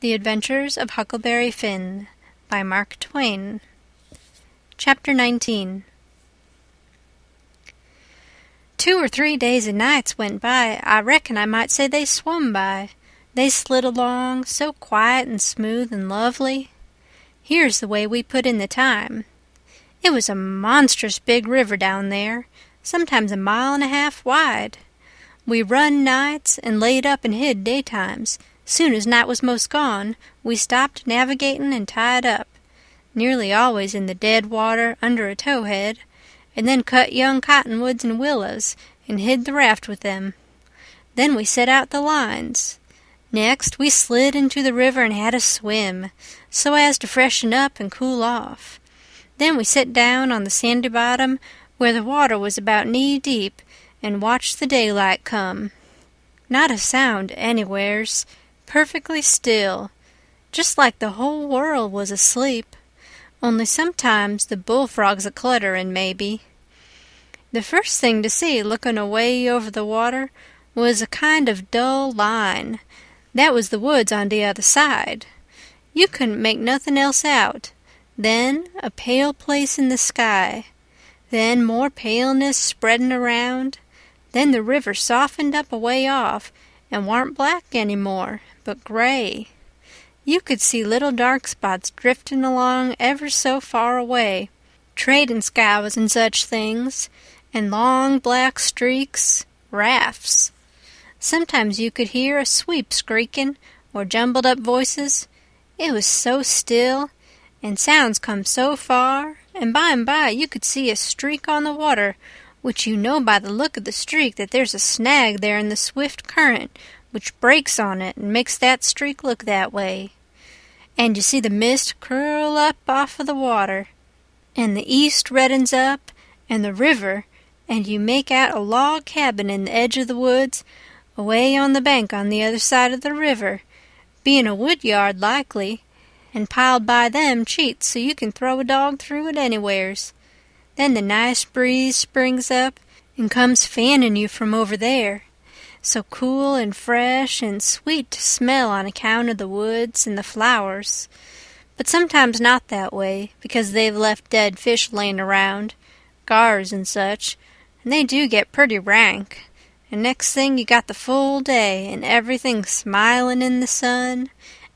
The Adventures of Huckleberry Finn by Mark Twain Chapter 19 Two or three days and nights went by, I reckon I might say they swum by. They slid along, so quiet and smooth and lovely. Here's the way we put in the time. It was a monstrous big river down there, sometimes a mile and a half wide. We run nights and laid up and hid daytimes, Soon as night was most gone we stopped navigating and tied up, nearly always in the dead water under a towhead, and then cut young cottonwoods and willows and hid the raft with them. Then we set out the lines. Next we slid into the river and had a swim, so as to freshen up and cool off. Then we sat down on the sandy bottom where the water was about knee deep and watched the daylight come. Not a sound anywheres perfectly still, just like the whole world was asleep, only sometimes the bullfrog's a clutterin', maybe. The first thing to see looking away over the water was a kind of dull line. That was the woods on the other side. You couldn't make nothing else out. Then a pale place in the sky. Then more paleness spreading around. Then the river softened up away off and warn't black any more, but gray. You could see little dark spots drifting along ever so far away, trading scows and such things, and long black streaks, rafts. Sometimes you could hear a sweep screeking or jumbled up voices. It was so still, and sounds come so far, and by and by you could see a streak on the water which you know by the look of the streak that there's a snag there in the swift current which breaks on it and makes that streak look that way. And you see the mist curl up off of the water, and the east reddens up, and the river, and you make out a log cabin in the edge of the woods, away on the bank on the other side of the river, being a wood yard likely, and piled by them cheats so you can throw a dog through it anywheres. Then the nice breeze springs up and comes fanning you from over there, so cool and fresh and sweet to smell on account of the woods and the flowers. But sometimes not that way, because they've left dead fish laying around, gars and such, and they do get pretty rank. And next thing you got the full day, and everything smiling in the sun,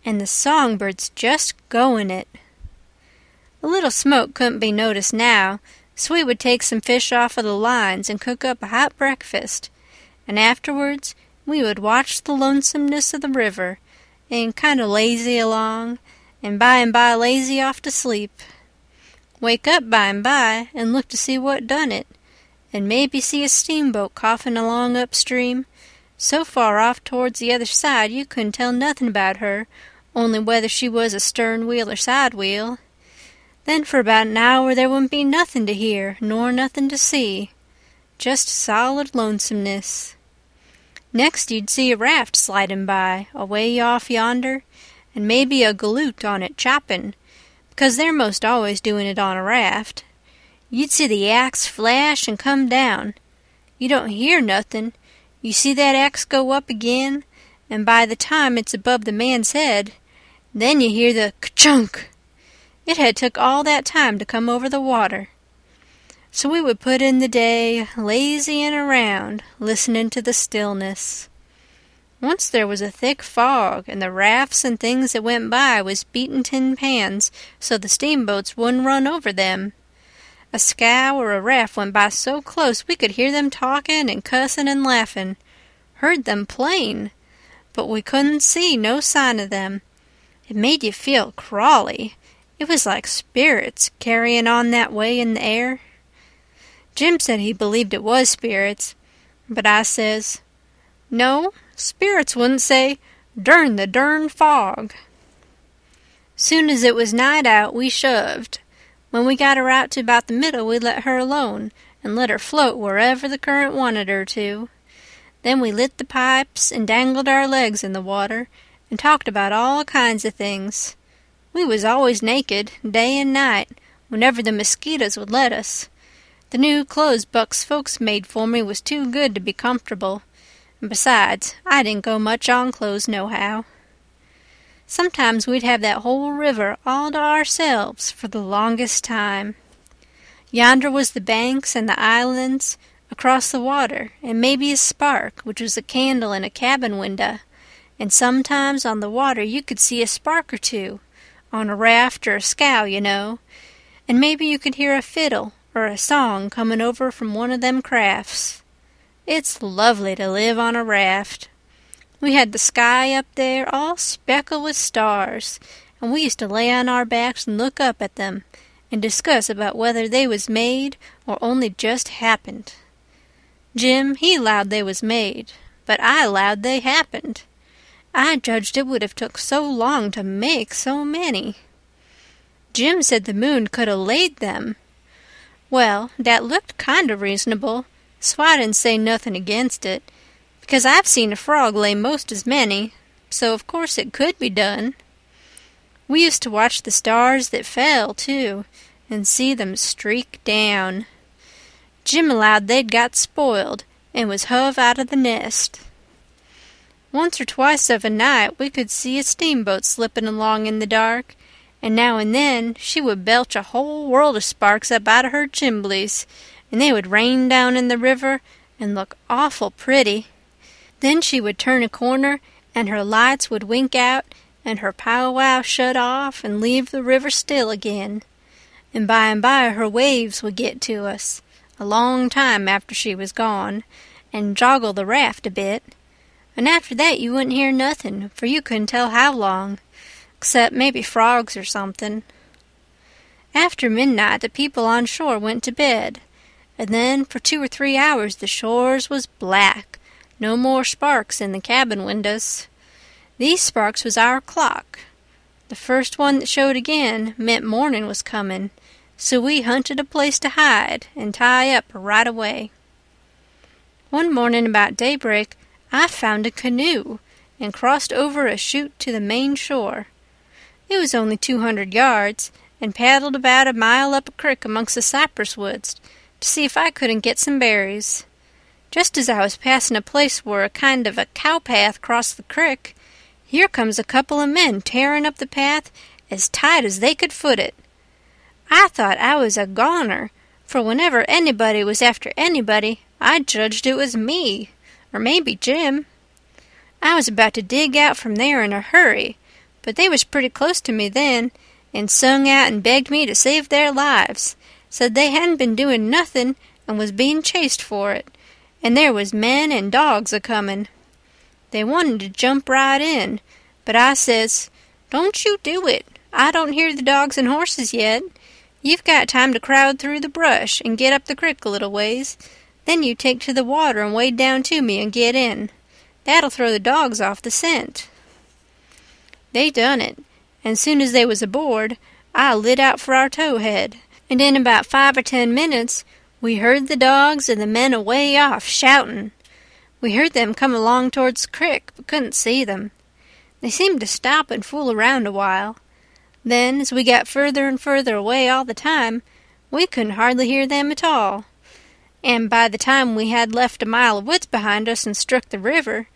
and the songbirds just goin' it. A little smoke couldn't be noticed now, so we would take some fish off of the lines and cook up a hot breakfast, and afterwards we would watch the lonesomeness of the river and kind of lazy along, and by and by lazy off to sleep. Wake up by and by and look to see what done it, and maybe see a steamboat coughing along upstream, so far off towards the other side you couldn't tell nothing about her, only whether she was a stern wheel or side wheel. Then for about an hour there wouldn't be nothing to hear nor nothing to see. Just solid lonesomeness. Next you'd see a raft slidin' by, away off yonder, and maybe a galoot on it choppin', because they're most always doin' it on a raft. You'd see the axe flash and come down. You don't hear nothing. You see that axe go up again, and by the time it's above the man's head, then you hear the k chunk it had took all that time to come over the water. So we would put in the day and around, listening to the stillness. Once there was a thick fog, and the rafts and things that went by was beaten tin pans so the steamboats wouldn't run over them. A scow or a raft went by so close we could hear them talking and cussing and laughing. Heard them plain, but we couldn't see no sign of them. It made you feel crawly, it was like spirits carrying on that way in the air. Jim said he believed it was spirits, but I says, No, spirits wouldn't say, Dern the dern fog. Soon as it was night out, we shoved. When we got her out to about the middle, we let her alone and let her float wherever the current wanted her to. Then we lit the pipes and dangled our legs in the water and talked about all kinds of things. We was always naked, day and night, whenever the mosquitoes would let us. The new clothes Buck's folks made for me was too good to be comfortable. And besides, I didn't go much on clothes nohow. Sometimes we'd have that whole river all to ourselves for the longest time. Yonder was the banks and the islands, across the water, and maybe a spark, which was a candle in a cabin window, and sometimes on the water you could see a spark or two, on a raft or a scow, you know, and maybe you could hear a fiddle or a song coming over from one of them crafts. It's lovely to live on a raft. We had the sky up there all speckled with stars, and we used to lay on our backs and look up at them and discuss about whether they was made or only just happened. Jim, he 'lowed they was made, but I 'lowed they happened. I judged it would have took so long to make so many. Jim said the moon could have laid them. Well, that looked kind of reasonable, so I didn't say nothing against it, because I've seen a frog lay most as many, so of course it could be done. We used to watch the stars that fell, too, and see them streak down. Jim allowed they'd got spoiled and was hove out of the nest. Once or twice of a night we could see a steamboat slipping along in the dark, and now and then she would belch a whole world of sparks up out of her chimbleys, and they would rain down in the river and look awful pretty. Then she would turn a corner, and her lights would wink out, and her powwow shut off and leave the river still again. And by and by her waves would get to us, a long time after she was gone, and joggle the raft a bit, and after that you wouldn't hear nothing, for you couldn't tell how long, except maybe frogs or something. After midnight the people on shore went to bed, and then for two or three hours the shores was black, no more sparks in the cabin windows. These sparks was our clock. The first one that showed again meant morning was coming, so we hunted a place to hide and tie up right away. One morning about daybreak I found a canoe and crossed over a chute to the main shore. It was only two hundred yards, and paddled about a mile up a creek amongst the cypress woods to see if I couldn't get some berries. Just as I was passing a place where a kind of a cow path crossed the creek, here comes a couple of men tearing up the path as tight as they could foot it. I thought I was a goner, for whenever anybody was after anybody, I judged it was me or maybe Jim. I was about to dig out from there in a hurry, but they was pretty close to me then, and sung out and begged me to save their lives. Said they hadn't been doing nothing and was being chased for it, and there was men and dogs a coming. They wanted to jump right in, but I says, Don't you do it. I don't hear the dogs and horses yet. You've got time to crowd through the brush and get up the creek a little ways, then you take to the water and wade down to me and get in. That'll throw the dogs off the scent." They done it, and soon as they was aboard I lit out for our towhead, and in about five or ten minutes we heard the dogs and the men away off shouting. We heard them come along towards the crick, but couldn't see them. They seemed to stop and fool around a while. Then, as we got further and further away all the time, we couldn't hardly hear them at all and by the time we had left a mile of woods behind us and struck the river,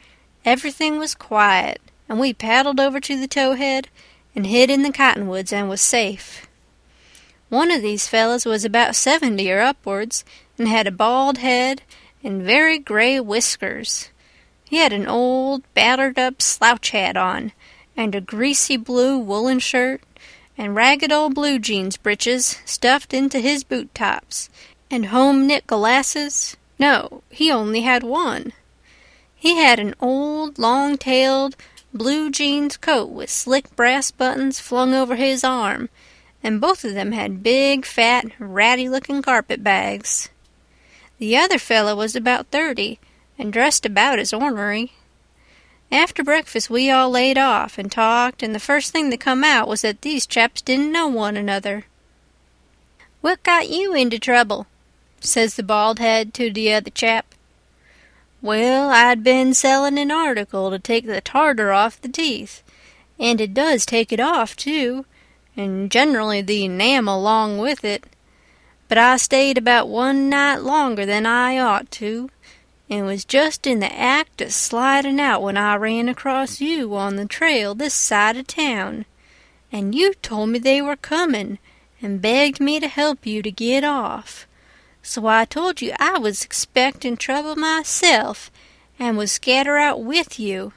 everything was quiet, and we paddled over to the towhead and hid in the cottonwoods and was safe. One of these fellows was about seventy or upwards, and had a bald head and very gray whiskers. He had an old, battered-up slouch hat on, and a greasy blue woolen shirt, and ragged old blue jeans breeches stuffed into his boot tops, and home knit glasses? No, he only had one. He had an old, long-tailed, blue jeans coat with slick brass buttons flung over his arm, and both of them had big, fat, ratty-looking carpet bags. The other fellow was about thirty, and dressed about as ornery. After breakfast we all laid off and talked, and the first thing that come out was that these chaps didn't know one another. "'What got you into trouble?' says the bald head to the other chap. Well, I'd been selling an article to take the tartar off the teeth, and it does take it off, too, and generally the enamel along with it. But I stayed about one night longer than I ought to, and was just in the act of sliding out when I ran across you on the trail this side of town. And you told me they were coming, and begged me to help you to get off so I told you I was expecting trouble myself, and would scatter out with you.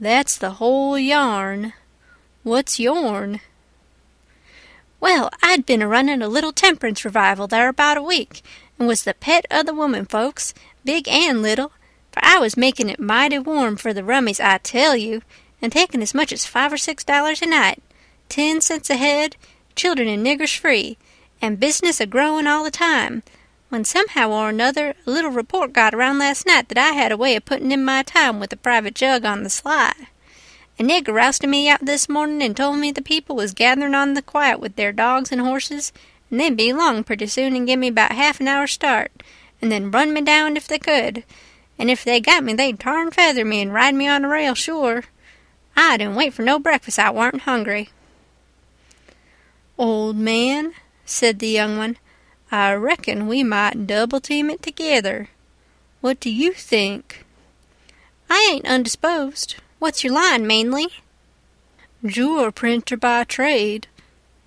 That's the whole yarn. What's yourn? Well, I'd been a running a little temperance revival there about a week, and was the pet of the women folks, big and little, for I was making it mighty warm for the rummies, I tell you, and taking as much as five or six dollars a night, ten cents a head, children and niggers free, and business a-growing all the time, when somehow or another a little report got around last night that I had a way of putting in my time with a private jug on the sly. A nigger rousted me out this morning and told me the people was gathering on the quiet with their dogs and horses, and they'd be along pretty soon and give me about half an hour's start, and then run me down if they could, and if they got me they'd tar and feather me and ride me on a rail sure. I didn't wait for no breakfast, I warn't hungry. Old man, said the young one. I reckon we might double-team it together. What do you think? I ain't undisposed. What's your line, mainly? Jewel printer by trade.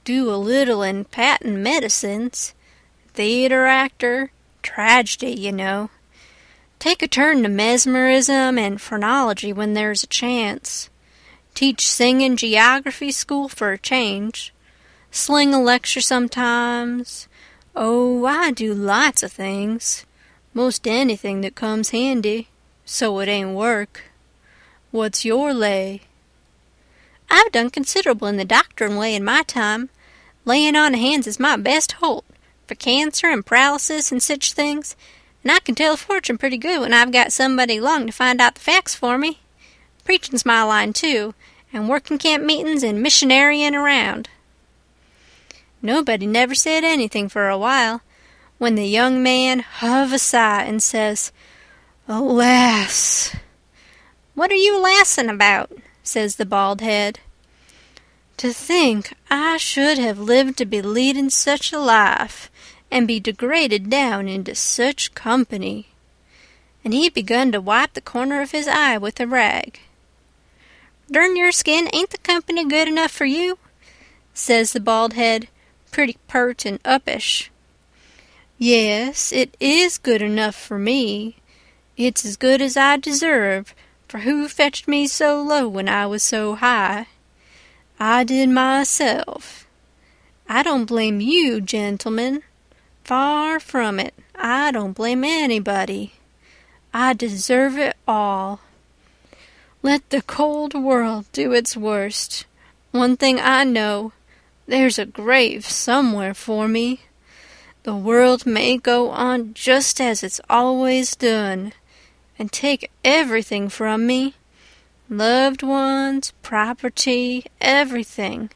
Do a little in patent medicines. Theater actor. Tragedy, you know. Take a turn to mesmerism and phrenology when there's a chance. Teach singing geography school for a change sling a lecture sometimes. Oh, I do lots of things. Most anything that comes handy, so it ain't work. What's your lay? I've done considerable in the doctorin' way in my time. Layin' on hands is my best holt, for cancer and paralysis and sich things, and I can tell a fortune pretty good when I've got somebody along to find out the facts for me. Preachin's my line, too, and workin' camp meetin's and missionarying around. Nobody never said anything for a while, when the young man hove a sigh and says, "Alas!" "What are you lassin' about?" says the bald head. "To think I should have lived to be leading such a life, and be degraded down into such company!" And he begun to wipe the corner of his eye with a rag. "Dern your skin, ain't the company good enough for you?" says the bald head pretty pert and uppish. Yes, it is good enough for me. It's as good as I deserve, for who fetched me so low when I was so high? I did myself. I don't blame you, gentlemen. Far from it. I don't blame anybody. I deserve it all. Let the cold world do its worst. One thing I know, there's a grave somewhere for me. The world may go on just as it's always done, and take everything from me loved ones, property, everything.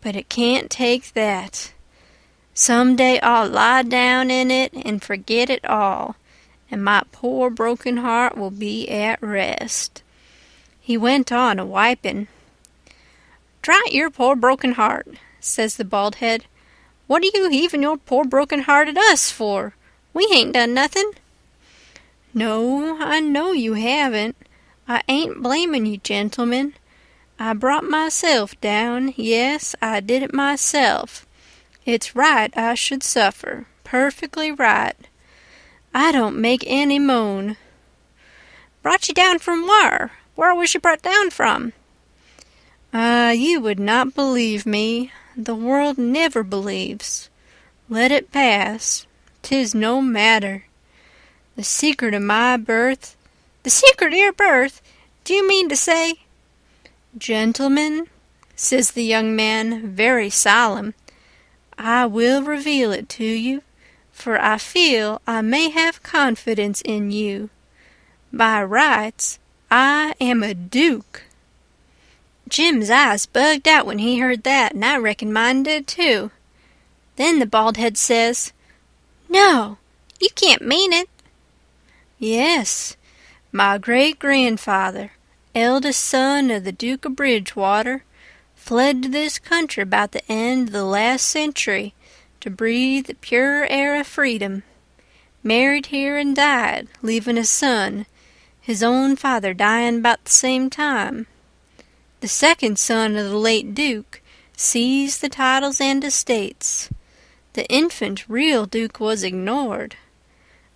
But it can't take that. Some day I'll lie down in it and forget it all, and my poor broken heart will be at rest. He went on a wiping. Try your poor broken heart says the bald head. What are you heaving your poor broken heart at us for? We hain't done nothing. No, I know you haven't. I ain't blaming you, gentlemen. I brought myself down. Yes, I did it myself. It's right I should suffer. Perfectly right. I don't make any moan. Brought you down from where? Where was you brought down from? Ah, uh, you would not believe me the world never believes, Let it pass. Tis no matter. The secret of my birth "The secret of your birth! Do you mean to say "Gentlemen," says the young man, very solemn, "I will reveal it to you, for I feel I may have confidence in you. By rights I am a duke. Jim's eyes bugged out when he heard that, and I reckon mine did too. Then the bald head says, No, you can't mean it. Yes, my great grandfather, eldest son of the Duke of Bridgewater, fled to this country about the end of the last century to breathe the pure air of freedom, married here and died, leaving a son, his own father dying about the same time the second son of the late Duke, seized the titles and estates. The infant real Duke was ignored.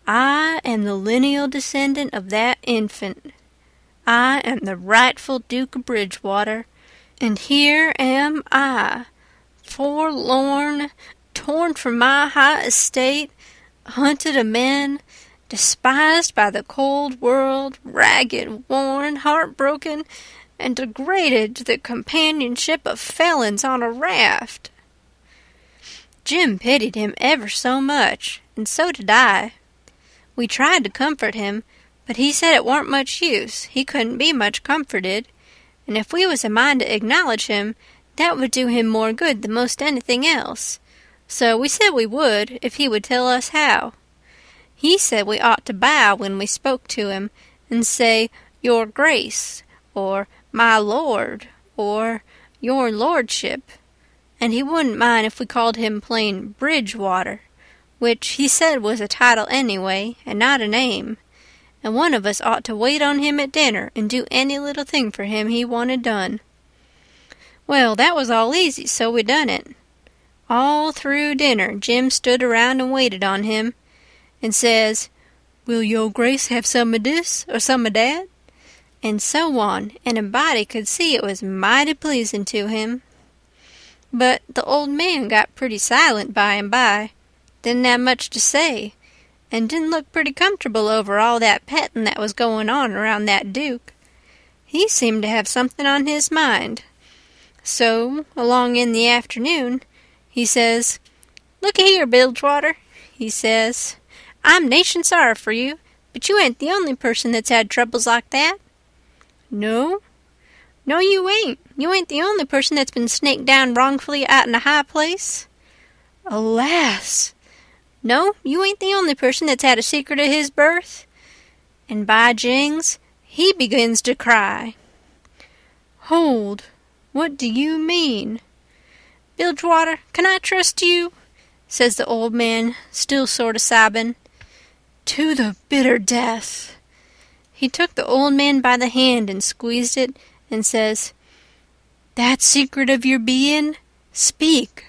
I am the lineal descendant of that infant. I am the rightful Duke of Bridgewater, and here am I, forlorn, torn from my high estate, hunted of men, despised by the cold world, ragged, worn, heartbroken, and degraded to the companionship of felons on a raft. Jim pitied him ever so much, and so did I. We tried to comfort him, but he said it warn't much use, he couldn't be much comforted, and if we was a mind to acknowledge him, that would do him more good than most anything else. So we said we would, if he would tell us how. He said we ought to bow when we spoke to him, and say, Your Grace, or my lord or your lordship, and he wouldn't mind if we called him plain Bridgewater, which he said was a title anyway and not a name, and one of us ought to wait on him at dinner and do any little thing for him he wanted done. Well, that was all easy, so we done it. All through dinner Jim stood around and waited on him, and says, Will your grace have some o' this or some o' that? and so on, and a body could see it was mighty pleasing to him. But the old man got pretty silent by and by, didn't have much to say, and didn't look pretty comfortable over all that petting that was going on around that duke. He seemed to have something on his mind. So, along in the afternoon, he says, Look here, Bilgewater,' he says, I'm nation sorry for you, but you ain't the only person that's had troubles like that. No? No, you ain't. You ain't the only person that's been snaked down wrongfully out in a high place. Alas! No, you ain't the only person that's had a secret of his birth. And by jings, he begins to cry. Hold, what do you mean? Bilgewater, can I trust you? says the old man, still sort of sobbing. To the bitter death. He took the old man by the hand and squeezed it, and says, That secret of your being, speak.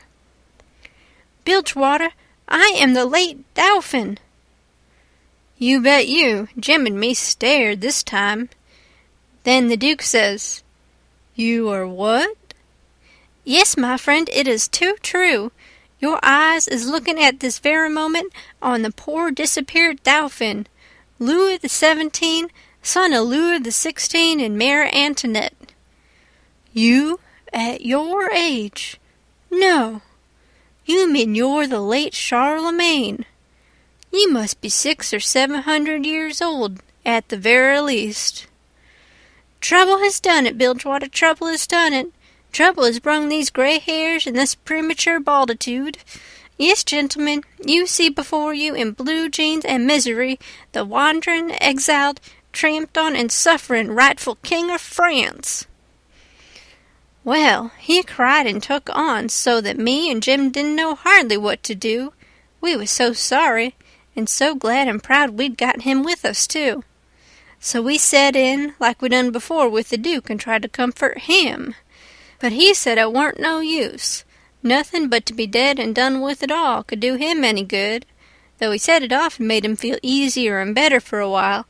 Bilgewater, I am the late Dauphin. You bet you, Jim and me stared this time. Then the Duke says, You are what? Yes, my friend, it is too true. Your eyes is looking at this very moment on the poor disappeared Dauphin. Louis the Seventeen, son of Louis the Sixteen and Marie Antoinette. You at your age? No. You mean you're the late Charlemagne. You must be six or seven hundred years old, at the very least. Trouble has done it, Bilgewater, trouble has done it. Trouble has brung these gray hairs and this premature balditude. Yes, gentlemen, you see before you in blue jeans and misery the wandering, exiled, tramped on, and suffering rightful King of France. Well, he cried and took on so that me and Jim didn't know hardly what to do. We was so sorry and so glad and proud we'd got him with us too. So we set in like we done before with the Duke and tried to comfort him. But he said it warn't no use. Nothing but to be dead and done with it all could do him any good, though he said it often made him feel easier and better for a while,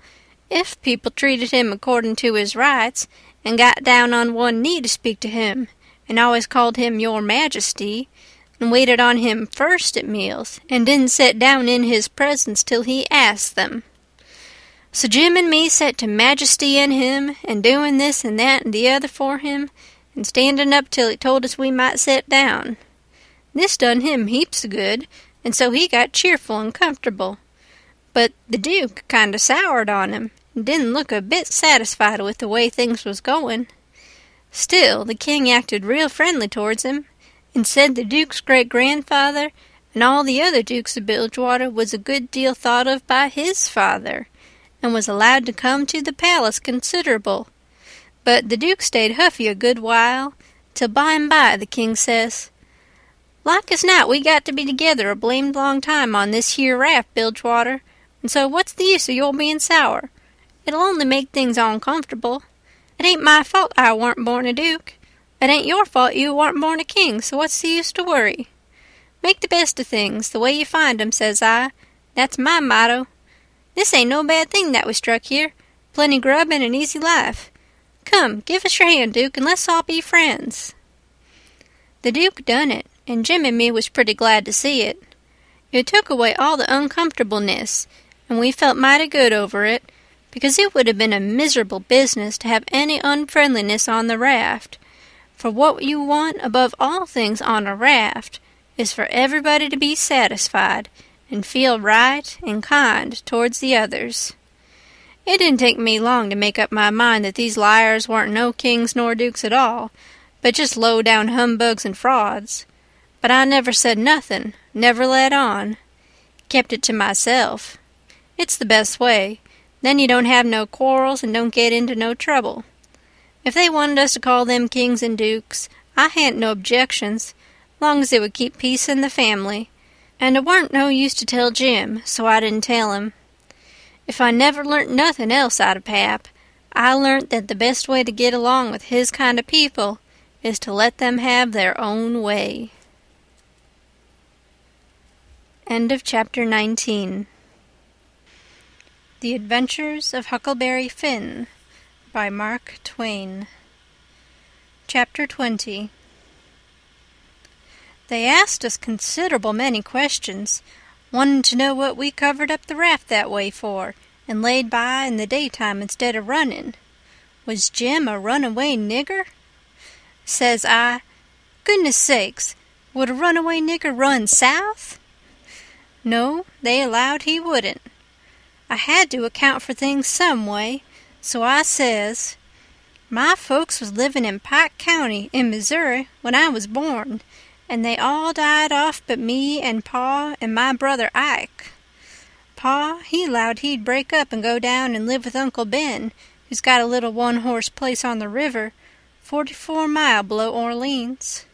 if people treated him according to his rights, and got down on one knee to speak to him, and always called him Your Majesty, and waited on him first at meals, and didn't sit down in his presence till he asked them. So Jim and me set to majesty in him, and doing this and that and the other for him, and standing up till he told us we might set down. This done him heaps good, and so he got cheerful and comfortable. But the Duke kind of soured on him, and didn't look a bit satisfied with the way things was going. Still, the king acted real friendly towards him, and said the Duke's great-grandfather and all the other Dukes of Bilgewater was a good deal thought of by his father, and was allowed to come to the palace considerable. But the Duke stayed huffy a good while, till by and by the king says, like as not, we got to be together a blamed long time on this here raft, Bilgewater, and so what's the use of your being sour? It'll only make things oncomfortable. It ain't my fault I warn't born a duke. It ain't your fault you warn't born a king, so what's the use to worry? Make the best of things, the way you find 'em, says I. That's my motto. This ain't no bad thing that we struck here. Plenty grub and an easy life. Come, give us your hand, Duke, and let's all be friends. The Duke done it, and Jim and me was pretty glad to see it. It took away all the uncomfortableness, and we felt mighty good over it, because it would have been a miserable business to have any unfriendliness on the raft. For what you want above all things on a raft is for everybody to be satisfied and feel right and kind towards the others. It didn't take me long to make up my mind that these liars weren't no kings nor dukes at all, but just low-down humbugs and frauds. But I never said nothing, never let on. Kept it to myself. It's the best way. Then you don't have no quarrels and don't get into no trouble. If they wanted us to call them kings and dukes, I hadn't no objections, long as it would keep peace in the family. And it warn't no use to tell Jim, so I didn't tell him. If I never learnt nothing else out of Pap, I learnt that the best way to get along with his kind of people is to let them have their own way. End of chapter 19 The Adventures of Huckleberry Finn by Mark Twain Chapter 20 They asked us considerable many questions, wanting to know what we covered up the raft that way for, and laid by in the daytime instead of running. Was Jim a runaway nigger? Says I, Goodness sakes, would a runaway nigger run south? No, they allowed he wouldn't. I had to account for things some way, so I says, My folks was living in Pike County, in Missouri, when I was born, and they all died off but me and Pa and my brother Ike. Pa, he allowed he'd break up and go down and live with Uncle Ben, who's got a little one-horse place on the river, forty-four mile below Orleans.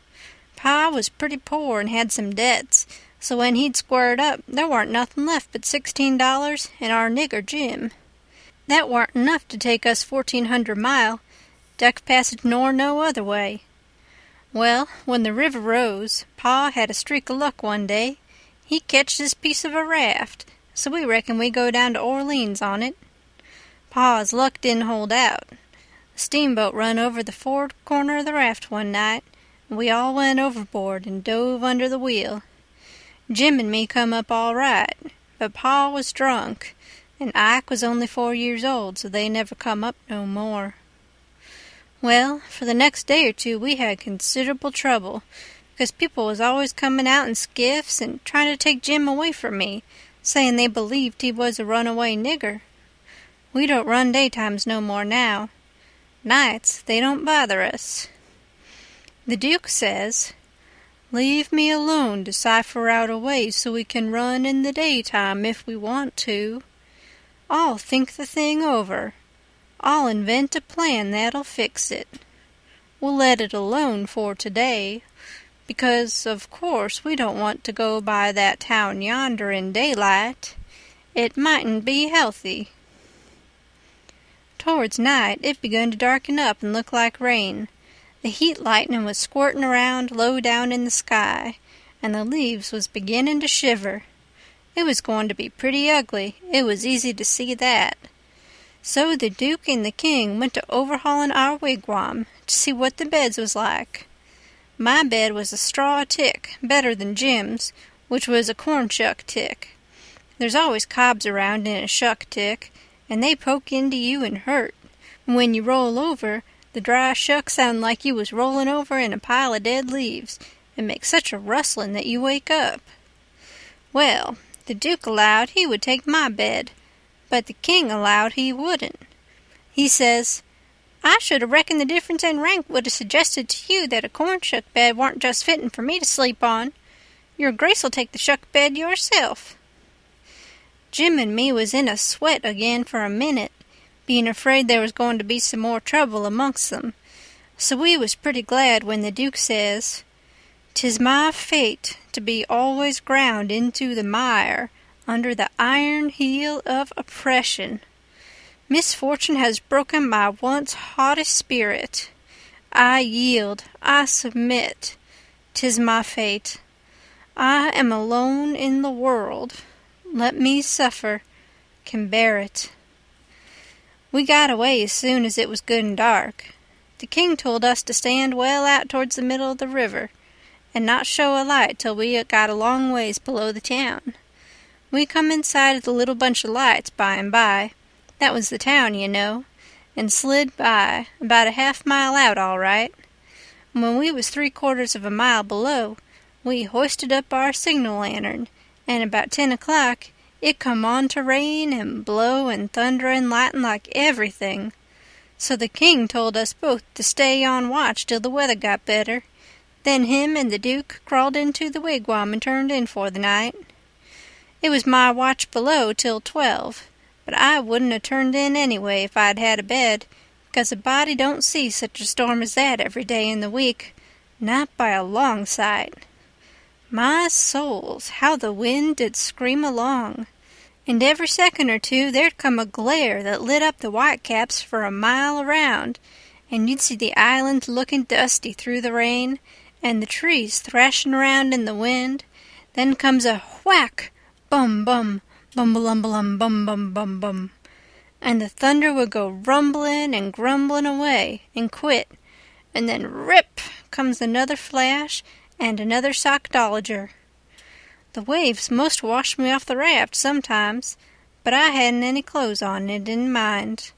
Pa was pretty poor and had some debts, so when he'd squared up there warn't nothing left but sixteen dollars and our nigger Jim. That warn't enough to take us fourteen hundred mile, Duck Passage nor no other way. Well, when the river rose, Pa had a streak of luck one day. He ketched this piece of a raft, so we reckon we go down to Orleans on it. Pa's luck didn't hold out. The steamboat run over the for'ard corner of the raft one night, and we all went overboard and dove under the wheel. Jim and me come up all right but pa was drunk and Ike was only four years old so they never come up no more. Well, for the next day or two we had considerable trouble because people was always coming out in skiffs and trying to take Jim away from me, saying they believed he was a runaway nigger. We don't run daytimes no more now. Nights, they don't bother us. The Duke says, Leave me alone to cipher out a way so we can run in the daytime if we want to. I'll think the thing over. I'll invent a plan that'll fix it. We'll let it alone for today, because, of course, we don't want to go by that town yonder in daylight. It mightn't be healthy. Towards night it begun to darken up and look like rain, the heat lightning was squirting around low down in the sky, and the leaves was beginnin' to shiver. It was going to be pretty ugly, it was easy to see that. So the Duke and the King went to overhauling our wigwam to see what the beds was like. My bed was a straw tick, better than Jim's, which was a corn shuck tick. There's always cobs around in a shuck tick, and they poke into you and hurt. When you roll over, the dry shuck sound like you was rolling over in a pile of dead leaves and make such a rustling that you wake up. Well, the duke allowed he would take my bed, but the king allowed he wouldn't. He says, I should have reckoned the difference in rank would have suggested to you that a corn shuck bed warn't just fitting for me to sleep on. Your grace'll take the shuck bed yourself. Jim and me was in a sweat again for a minute, being afraid there was going to be some more trouble amongst them. So we was pretty glad when the Duke says, "'Tis my fate to be always ground into the mire, under the iron heel of oppression. Misfortune has broken my once haughty spirit. I yield, I submit. Tis my fate. I am alone in the world. Let me suffer, can bear it." We got away as soon as it was good and dark. The king told us to stand well out towards the middle of the river, and not show a light till we had got a long ways below the town. We come in sight of the little bunch of lights by and by. That was the town, you know, and slid by, about a half mile out all right. When we was three quarters of a mile below, we hoisted up our signal lantern, and about ten o'clock it come on to rain and blow and thunder and lighten like everything. So the king told us both to stay on watch till the weather got better. Then him and the duke crawled into the wigwam and turned in for the night. It was my watch below till twelve, but I wouldn't have turned in anyway if I'd had a bed, because a body don't see such a storm as that every day in the week, not by a long sight. My souls, how the wind did scream along! and every second or two there'd come a glare that lit up the whitecaps for a mile around, and you'd see the island looking dusty through the rain, and the trees thrashing around in the wind. Then comes a whack, bum bum, bum bum bum bum bum, and the thunder would go rumbling and grumbling away and quit, and then rip comes another flash and another sockdolager. The waves most washed me off the raft sometimes, but I hadn't any clothes on and didn't mind.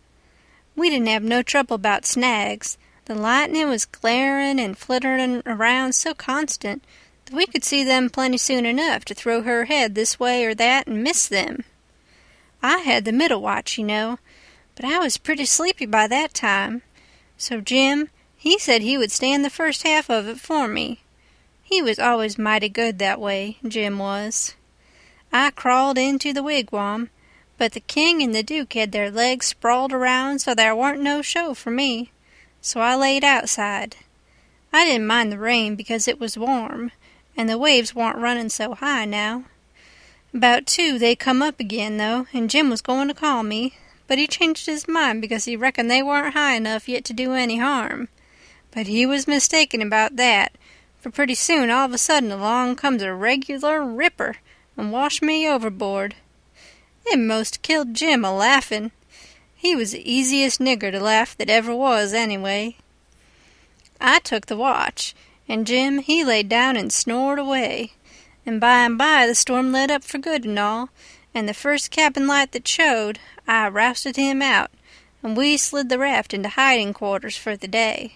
We didn't have no trouble about snags; the lightning was glaring and flittering around so constant that we could see them plenty soon enough to throw her head this way or that and miss them. I had the middle watch, you know, but I was pretty sleepy by that time; so Jim he said he would stand the first half of it for me. He was always mighty good that way, Jim was. I crawled into the wigwam, but the king and the duke had their legs sprawled around so there warn't no show for me, so I laid outside. I didn't mind the rain because it was warm, and the waves warn't running so high now. About two they come up again, though, and Jim was going to call me, but he changed his mind because he reckoned they warn't high enough yet to do any harm. But he was mistaken about that, for pretty soon all of a sudden along comes a regular ripper and washed me overboard. It most killed Jim a laughing. He was the easiest nigger to laugh that ever was, anyway. I took the watch, and Jim he laid down and snored away. And by and by the storm let up for good and all, and the first cabin light that showed, I rousted him out, and we slid the raft into hiding quarters for the day.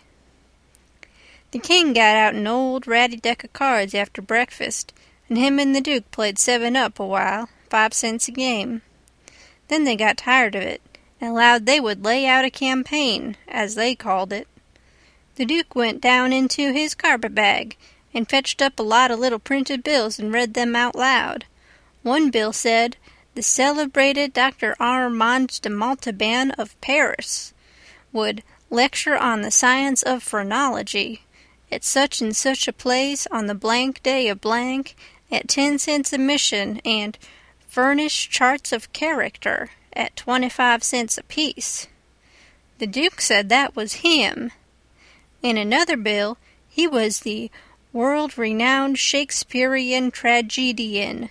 The king got out an old ratty deck of cards after breakfast and him and the duke played seven up a while, five cents a game. Then they got tired of it and allowed they would lay out a campaign, as they called it. The duke went down into his carpet bag and fetched up a lot of little printed bills and read them out loud. One bill said, the celebrated Dr. Armand de Montalban of Paris, would lecture on the science of phrenology, at such and such a place on the blank day of blank at ten cents admission and furnish charts of character at twenty five cents apiece. The Duke said that was him. In another bill he was the world renowned Shakespearean tragedian,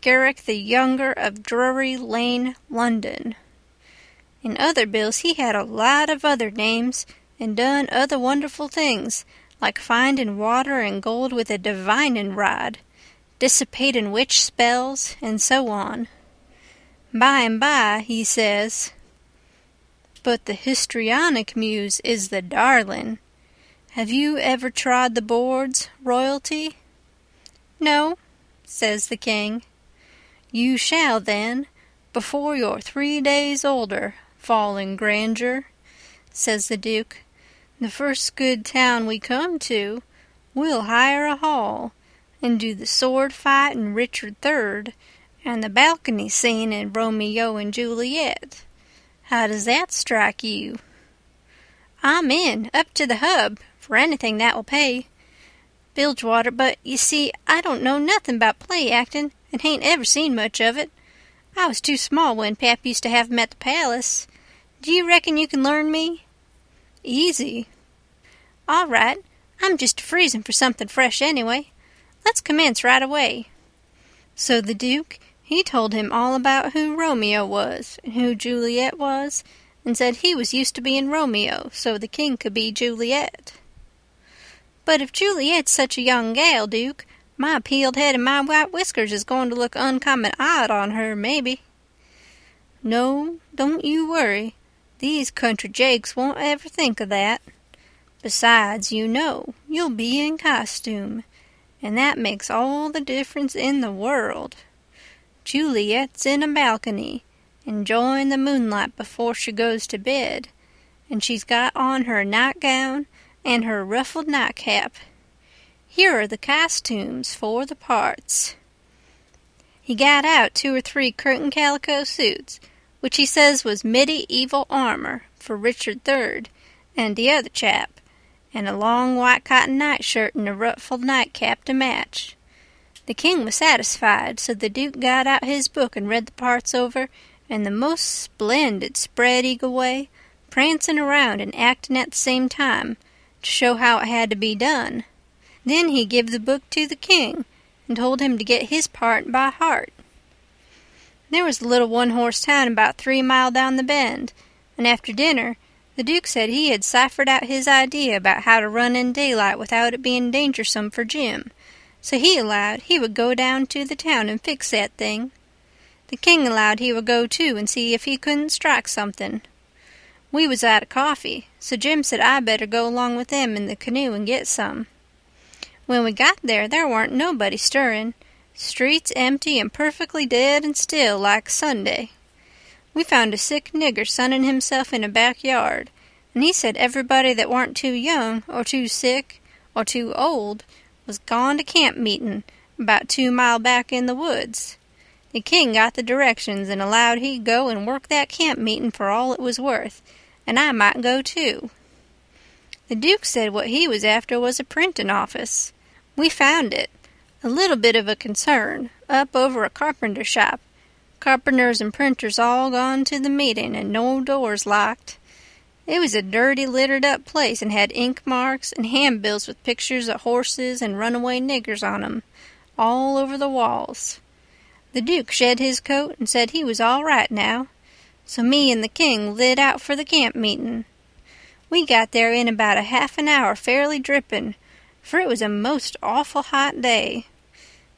Garrick the Younger of Drury Lane, London. In other bills he had a lot of other names and done other wonderful things like finding water and gold with a divining rod, Dissipating witch spells, and so on. By and by he says: "But the histrionic muse is the darling. Have you ever trod the boards, royalty?" "No," says the king. "You shall then, before you're three days older, fallen grandeur," says the duke. The first good town we come to we'll hire a hall And do the sword fight in Richard Third And the balcony scene in Romeo and Juliet. How does that strike you? I'm in, up to the hub, for anything that will pay. Bilgewater, but you see I don't know nothing about play acting and hain't ever seen much of it. I was too small when Pap used to have 'em at the palace. Do you reckon you can learn me? Easy. All right. I'm just freezing for something fresh anyway. Let's commence right away. So the duke, he told him all about who Romeo was and who Juliet was, and said he was used to being Romeo, so the king could be Juliet. But if Juliet's such a young gal, Duke, my peeled head and my white whiskers is going to look uncommon odd on her, maybe. No, don't you worry. These country jakes won't ever think of that. Besides, you know, you'll be in costume, and that makes all the difference in the world. Juliet's in a balcony, enjoying the moonlight before she goes to bed, and she's got on her nightgown and her ruffled nightcap. Here are the costumes for the parts. He got out two or three curtain calico suits which he says was medieval armour for Richard Third and the other chap, and a long white cotton nightshirt and a ruffled nightcap to match. The king was satisfied, so the duke got out his book and read the parts over, and the most splendid spread eagle way, prancing around and acting at the same time, to show how it had to be done. Then he give the book to the king, and told him to get his part by heart, there was a little one horse town about three mile down the bend, and after dinner the duke said he had ciphered out his idea about how to run in daylight without it being dangersome for Jim, so he allowed he would go down to the town and fix that thing. The king allowed he would go too and see if he couldn't strike something. We was out of coffee, so Jim said I better go along with them in the canoe and get some. When we got there, there warn't nobody stirring, Streets empty and perfectly dead and still like Sunday. We found a sick nigger sunning himself in a back yard, and he said everybody that warn't too young or too sick or too old was gone to camp meeting about two mile back in the woods. The king got the directions and allowed he'd go and work that camp meeting for all it was worth, and I might go too. The duke said what he was after was a printing office. We found it, a little bit of a concern, up over a carpenter shop. Carpenters and printers all gone to the meeting and no doors locked. It was a dirty, littered up place and had ink marks and handbills with pictures of horses and runaway niggers on 'em, all over the walls. The Duke shed his coat and said he was all right now. So me and the King lit out for the camp meeting. We got there in about a half an hour fairly dripping, for it was a most awful hot day.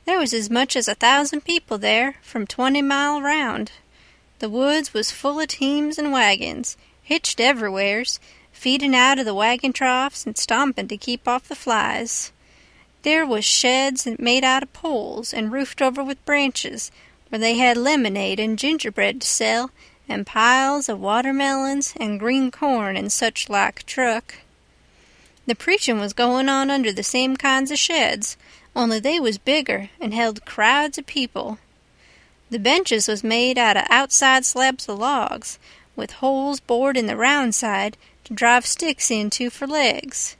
There was as much as a thousand people there, from twenty mile round. The woods was full of teams and wagons, hitched everywheres, feeding out of the wagon troughs and stomping to keep off the flies. There was sheds made out of poles and roofed over with branches, where they had lemonade and gingerbread to sell, and piles of watermelons and green corn and such like truck. The preaching was going on under the same kinds of sheds only they was bigger and held crowds of people. The benches was made out of outside slabs of logs, with holes bored in the round side to drive sticks into for legs.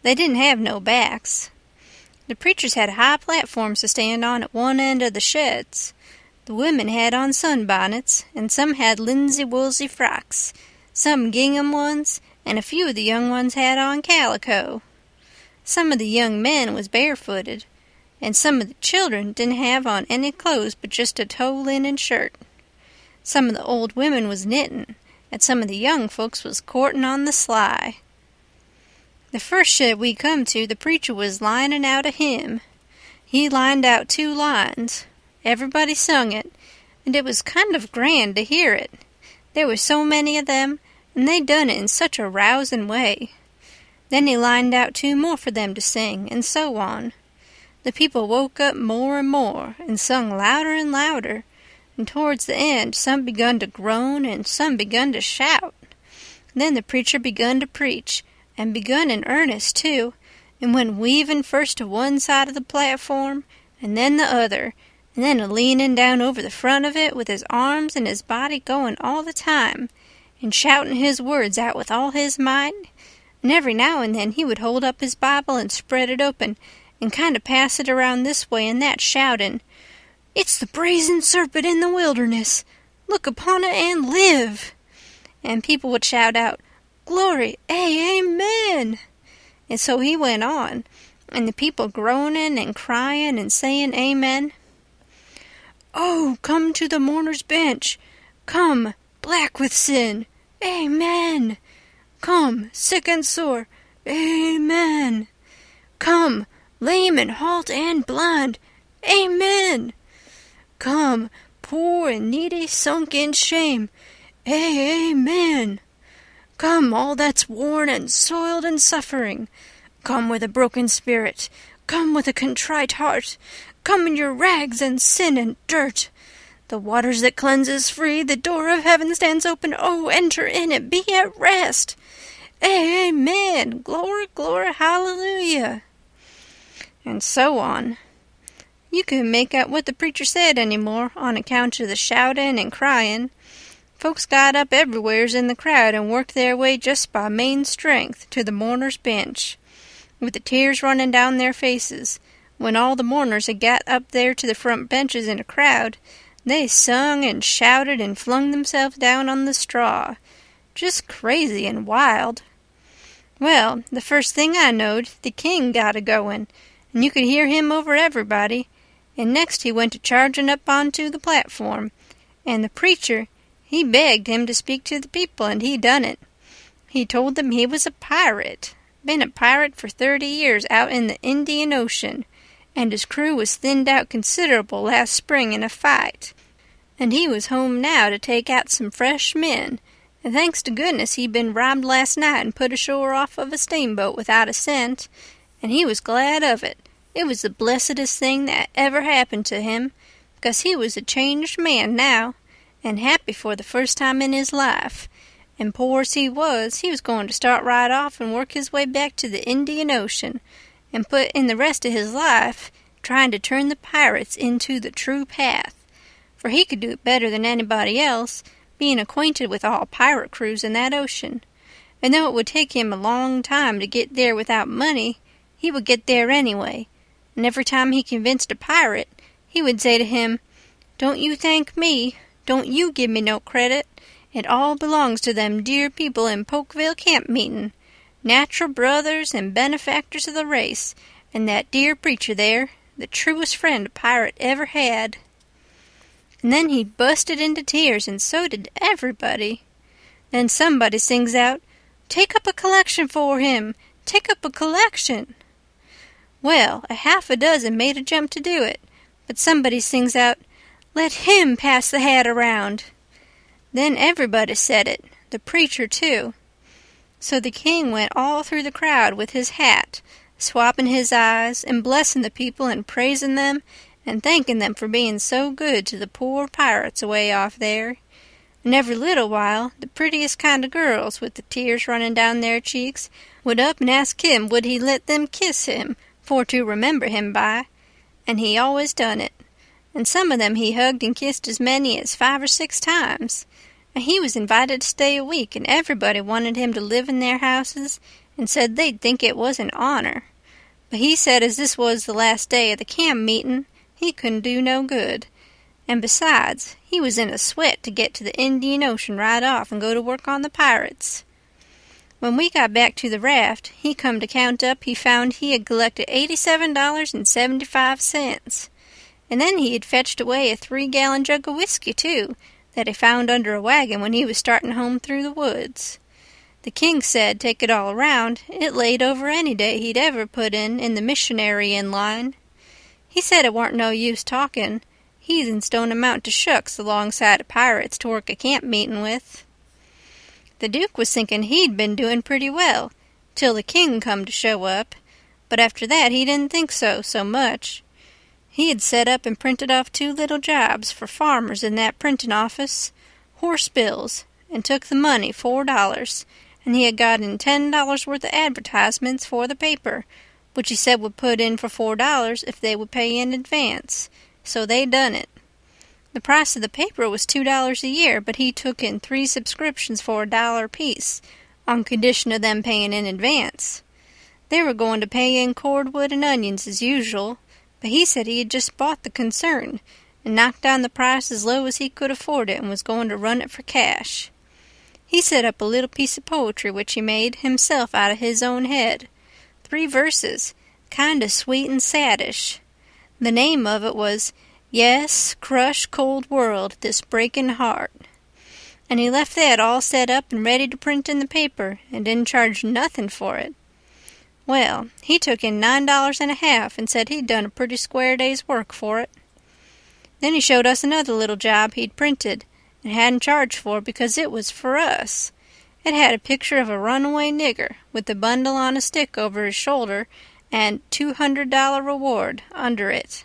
They didn't have no backs. The preachers had high platforms to stand on at one end of the sheds. The women had on sunbonnets, and some had linsey woolsey frocks, some gingham ones, and a few of the young ones had on calico. Some of the young men was barefooted, and some of the children didn't have on any clothes but just a tow linen shirt. Some of the old women was knitting, and some of the young folks was courting on the sly. The first ship we come to, the preacher was lining out a hymn. He lined out two lines. Everybody sung it, and it was kind of grand to hear it. There was so many of them, and they done it in such a rousing way. Then he lined out two more for them to sing, and so on. The people woke up more and more, and sung louder and louder, and towards the end some begun to groan and some begun to shout. Then the preacher begun to preach, and begun in earnest too, and went weaving first to one side of the platform and then the other, and then a leaning down over the front of it with his arms and his body going all the time, and shouting his words out with all his might. And every now and then he would hold up his Bible and spread it open and kind of pass it around this way and that shouting, It's the brazen serpent in the wilderness! Look upon it and live! And people would shout out, Glory, ay, amen! And so he went on, and the people groaning and crying and saying amen. Oh, come to the mourner's bench! Come, black with sin! Amen! Come, sick and sore! Amen! Come, lame and halt and blind. Amen. Come, poor and needy, sunk in shame. Amen. Come, all that's worn and soiled and suffering. Come with a broken spirit. Come with a contrite heart. Come in your rags and sin and dirt. The waters that cleanses free, the door of heaven stands open. Oh, enter in and be at rest. Amen. Glory, glory, hallelujah and so on. You couldn't make out what the preacher said any more on account of the shouting and crying. Folks got up everywheres in the crowd and worked their way just by main strength to the mourners' bench, with the tears running down their faces. When all the mourners had got up there to the front benches in a crowd, they sung and shouted and flung themselves down on the straw, just crazy and wild. Well, the first thing I knowed, the king got a going, and you could hear him over everybody; and next he went a charging up onto the platform, and the preacher he begged him to speak to the people, and he done it. He told them he was a pirate, been a pirate for thirty years out in the Indian Ocean, and his crew was thinned out considerable last spring in a fight, and he was home now to take out some fresh men, and thanks to goodness he'd been robbed last night and put ashore off of a steamboat without a cent, and he was glad of it. It was the blessedest thing that ever happened to him, because he was a changed man now, and happy for the first time in his life. And poor as he was, he was going to start right off and work his way back to the Indian Ocean, and put in the rest of his life trying to turn the pirates into the true path. For he could do it better than anybody else, being acquainted with all pirate crews in that ocean. And though it would take him a long time to get there without money, he would get there anyway, and every time he convinced a pirate he would say to him, "Don't you thank me, don't you give me no credit. It all belongs to them dear people in Polkville camp meeting, natural brothers and benefactors of the race, and that dear preacher there, the truest friend a pirate ever had." And then he busted into tears, and so did everybody. Then somebody sings out, "Take up a collection for him! Take up a collection!" Well, a half a dozen made a jump to do it, but somebody sings out, "Let him pass the hat around." Then everybody said it, the preacher too. So the king went all through the crowd with his hat, swapping his eyes and blessing the people and praising them and thanking them for being so good to the poor pirates away off there. And every little while the prettiest kind of girls, with the tears running down their cheeks, would up and ask him would he let them kiss him for to remember him by, and he always done it, and some of them he hugged and kissed as many as five or six times, and he was invited to stay a week, and everybody wanted him to live in their houses, and said they'd think it was an honor. But he said as this was the last day of the camp meeting, he couldn't do no good, and besides, he was in a sweat to get to the Indian Ocean right off and go to work on the pirates. When we got back to the raft he come to count up he found he had collected $87.75. And then he had fetched away a three-gallon jug of whiskey, too, that he found under a wagon when he was starting home through the woods. The king said, take it all around, it laid over any day he'd ever put in in the missionary in line. He said it warn't no use talking. Heathens don't amount to shucks alongside of pirates to work a camp meeting with the duke was thinking he'd been doing pretty well till the king come to show up, but after that he didn't think so so much. He had set up and printed off two little jobs for farmers in that printing office, horse bills, and took the money four dollars, and he had got in ten dollars worth of advertisements for the paper, which he said would put in for four dollars if they would pay in advance. So they done it. The price of the paper was two dollars a year, but he took in three subscriptions for a dollar apiece, on condition of them paying in advance. They were going to pay in cordwood and onions as usual, but he said he had just bought the concern, and knocked down the price as low as he could afford it and was going to run it for cash. He set up a little piece of poetry which he made himself out of his own head. Three verses, kind of sweet and saddish. The name of it was Yes, crush cold world this breakin' heart. And he left that all set up and ready to print in the paper and didn't charge nothing for it. Well, he took in nine dollars and a half and said he'd done a pretty square day's work for it. Then he showed us another little job he'd printed and hadn't charged for because it was for us. It had a picture of a runaway nigger with a bundle on a stick over his shoulder and $200 reward under it.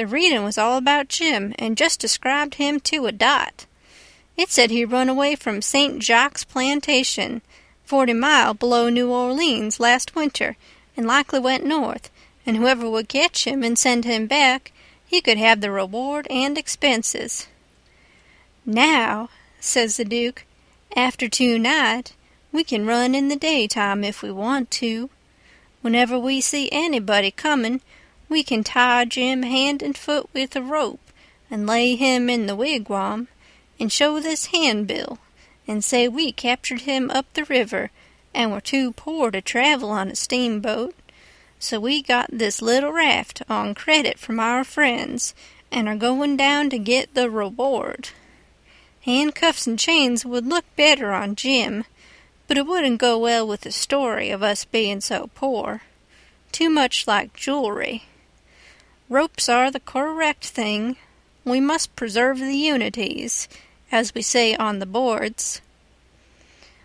The reading was all about Jim, and just described him to a dot. It said he run away from St. Jacques Plantation, forty mile below New Orleans, last winter, and likely went north, and whoever would catch him and send him back, he could have the reward and expenses. Now, says the Duke, after to-night, we can run in the daytime if we want to. Whenever we see anybody coming, we can tie Jim hand and foot with a rope, and lay him in the wigwam, and show this handbill, and say we captured him up the river, and were too poor to travel on a steamboat. So we got this little raft on credit from our friends, and are going down to get the reward. Handcuffs and chains would look better on Jim, but it wouldn't go well with the story of us being so poor. Too much like jewelry. Ropes are the correct thing. We must preserve the unities, as we say on the boards.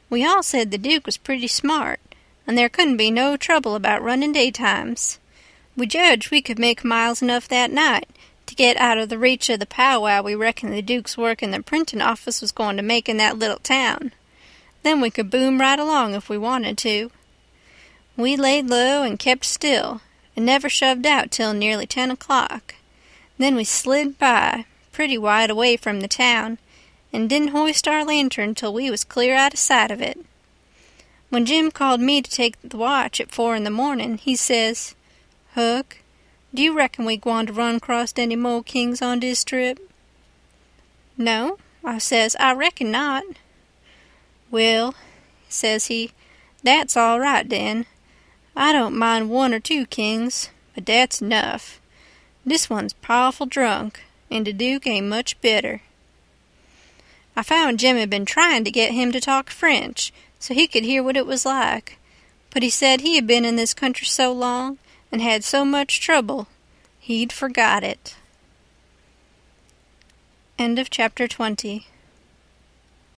We all said the Duke was pretty smart, and there couldn't be no trouble about running daytimes. We judged we could make miles enough that night to get out of the reach of the powwow we reckoned the Duke's work in the printing office was going to make in that little town. Then we could boom right along if we wanted to. We laid low and kept still, and never shoved out till nearly ten o'clock. Then we slid by, pretty wide away from the town, and didn't hoist our lantern till we was clear out of sight of it. When Jim called me to take the watch at four in the morning, he says, Hook, do you reckon we gwine to run across any mole kings on dis trip? No, I says, I reckon not. Well, says he, that's all right den. I don't mind one or two kings, but enough. Dis one's pow'ful drunk, and de duke ain't much better. I found Jim had been trying to get him to talk French, so he could hear what it was like. But he said he had been in this country so long, and had so much trouble, he'd forgot it. End of chapter 20